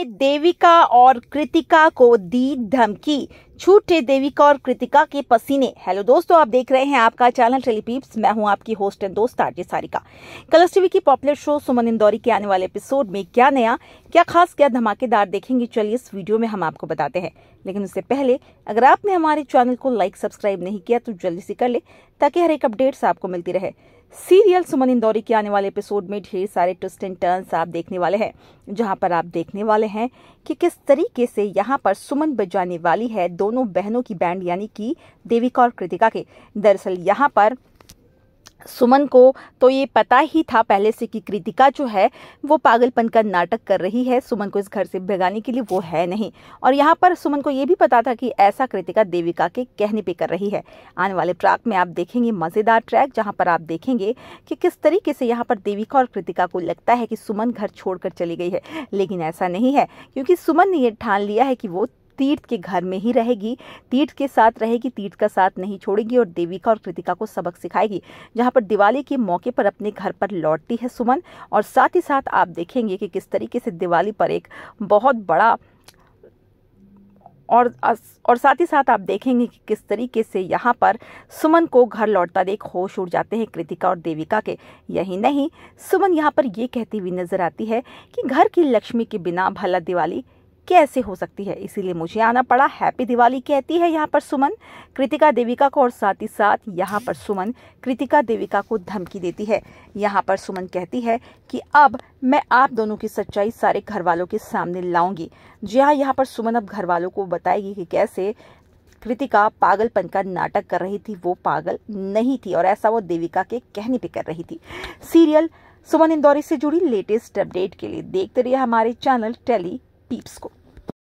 देविका और कृतिका को दी धमकी छूटे देविका और कृतिका के पसीने हेलो दोस्तों आप देख रहे हैं आपका चैनल टेलीपीप्स मैं हूं आपकी होस्ट एंड दोस्त आरजे सारिका कलर्स टीवी की पॉपुलर शो सुमन इंदौरी के आने वाले एपिसोड में क्या नया क्या खास क्या धमाकेदार देखेंगे चलिए इस वीडियो में हम आपको बताते हैं लेकिन उससे पहले अगर आपने हमारे चैनल को लाइक सब्सक्राइब नहीं किया तो जल्दी से कर ले ताकि हर एक अपडेट्स आपको मिलती रहे सीरियल सुमन इंदौरी के आने वाले एपिसोड में ढेर सारे ट्विस्ट एंड टर्न्स आप देखने वाले हैं जहां पर आप देखने वाले हैं कि किस तरीके से यहां पर सुमन बजाने वाली है दो दोनों बहनों की बैंड यानी कि देविका और कृतिका के दरअसल यहाँ पर सुमन को तो ये पता ही था पहले से कि कृतिका जो है वो पागलपन का नाटक कर रही है सुमन को इस घर से भगाने के लिए वो है नहीं और यहाँ पर सुमन को ये भी पता था कि ऐसा कृतिका देविका के कहने पे कर रही है आने वाले ट्रैक में आप देखेंगे मज़ेदार ट्रैक जहाँ पर आप देखेंगे कि किस तरीके से यहाँ पर देविका और कृतिका को लगता है कि सुमन घर छोड़ चली गई है लेकिन ऐसा नहीं है क्योंकि सुमन ने यह ठान लिया है कि वो तीर्थ के घर में ही रहेगी तीर्थ के साथ रहेगी तीर्थ का साथ नहीं छोड़ेगी और देविका और कृतिका को सबक सिखाएगी जहाँ पर दिवाली के मौके पर अपने घर पर लौटती है सुमन और साथ ही साथ आप देखेंगे कि किस तरीके से दिवाली पर एक बहुत बड़ा और और साथ ही साथ आप देखेंगे कि किस तरीके से यहाँ पर सुमन को घर लौटता देख होश उड़ जाते हैं कृतिका और देविका के यही नहीं सुमन यहाँ पर ये कहती हुई नजर आती है कि घर की लक्ष्मी के बिना भला दिवाली कैसे हो सकती है इसीलिए मुझे आना पड़ा हैप्पी दिवाली कहती है यहाँ पर सुमन कृतिका देविका को और साथ ही साथ यहाँ पर सुमन कृतिका देविका को धमकी देती है यहाँ पर सुमन कहती है कि अब मैं आप दोनों की सच्चाई सारे घर वालों के सामने लाऊंगी जी हाँ यहाँ पर सुमन अब घर वालों को बताएगी कि कैसे कृतिका पागलपन का नाटक कर रही थी वो पागल नहीं थी और ऐसा वो देविका के कहने पर कर रही थी सीरियल सुमन इंदौरी से जुड़ी लेटेस्ट अपडेट के लिए देखते रहिए हमारे चैनल टेली peep scope.